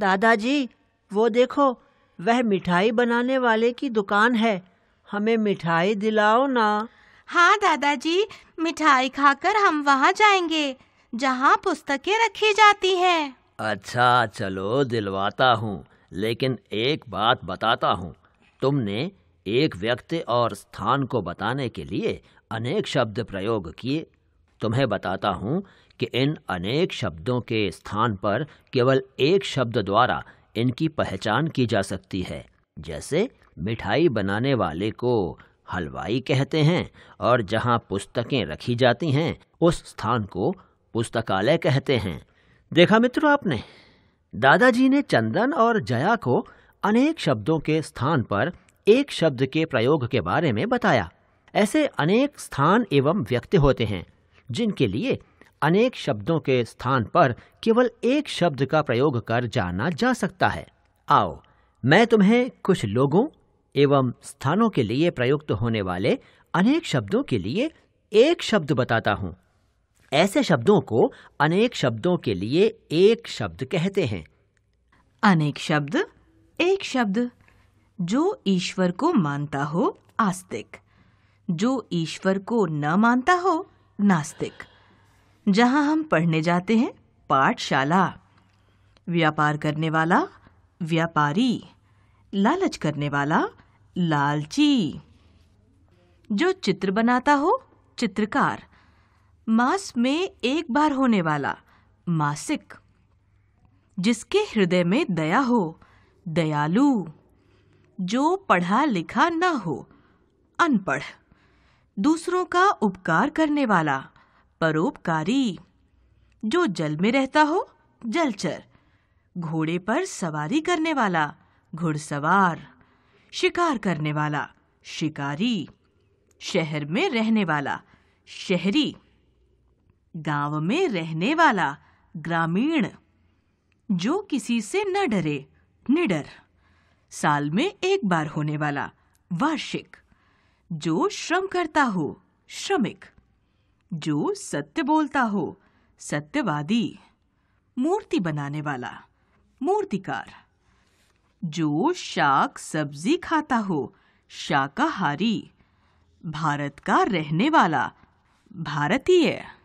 दादाजी वो देखो वह मिठाई बनाने वाले की दुकान है हमें मिठाई दिलाओ ना हाँ दादाजी मिठाई खाकर हम वहाँ जाएंगे जहाँ पुस्तकें रखी जाती हैं अच्छा चलो दिलवाता हूँ लेकिन एक बात बताता हूँ तुमने एक व्यक्ति और स्थान को बताने के लिए अनेक शब्द प्रयोग किए तुम्हें बताता हूँ कि इन अनेक शब्दों के स्थान पर केवल एक शब्द द्वारा इनकी पहचान की जा सकती है जैसे मिठाई बनाने वाले को हलवाई कहते हैं और जहाँ पुस्तकें रखी जाती हैं उस स्थान को पुस्तकालय कहते हैं देखा मित्रों आपने दादाजी ने चंदन और जया को अनेक शब्दों के स्थान पर एक शब्द के प्रयोग के बारे में बताया ऐसे अनेक स्थान एवं व्यक्ति होते हैं जिनके लिए अनेक शब्दों के स्थान पर केवल एक शब्द का प्रयोग कर जाना जा सकता है आओ मैं तुम्हें कुछ लोगों एवं स्थानों के लिए प्रयुक्त होने वाले अनेक शब्दों के लिए एक शब्द बताता हूँ ऐसे शब्दों को अनेक शब्दों के लिए एक शब्द कहते हैं अनेक शब्द एक शब्द जो ईश्वर को मानता हो आस्तिक जो ईश्वर को न मानता हो नास्तिक जहां हम पढ़ने जाते हैं पाठशाला व्यापार करने वाला व्यापारी लालच करने वाला लालची जो चित्र बनाता हो चित्रकार मास में एक बार होने वाला मासिक जिसके हृदय में दया हो दयालु जो पढ़ा लिखा ना हो अनपढ़ दूसरों का उपकार करने वाला परोपकारी जो जल में रहता हो जलचर घोड़े पर सवारी करने वाला घुड़सवार शिकार करने वाला शिकारी शहर में रहने वाला शहरी गांव में रहने वाला ग्रामीण जो किसी से न डरे निडर साल में एक बार होने वाला वार्षिक जो श्रम करता हो श्रमिक जो सत्य बोलता हो सत्यवादी मूर्ति बनाने वाला मूर्तिकार जो शाक सब्जी खाता हो शाकाहारी भारत का रहने वाला भारतीय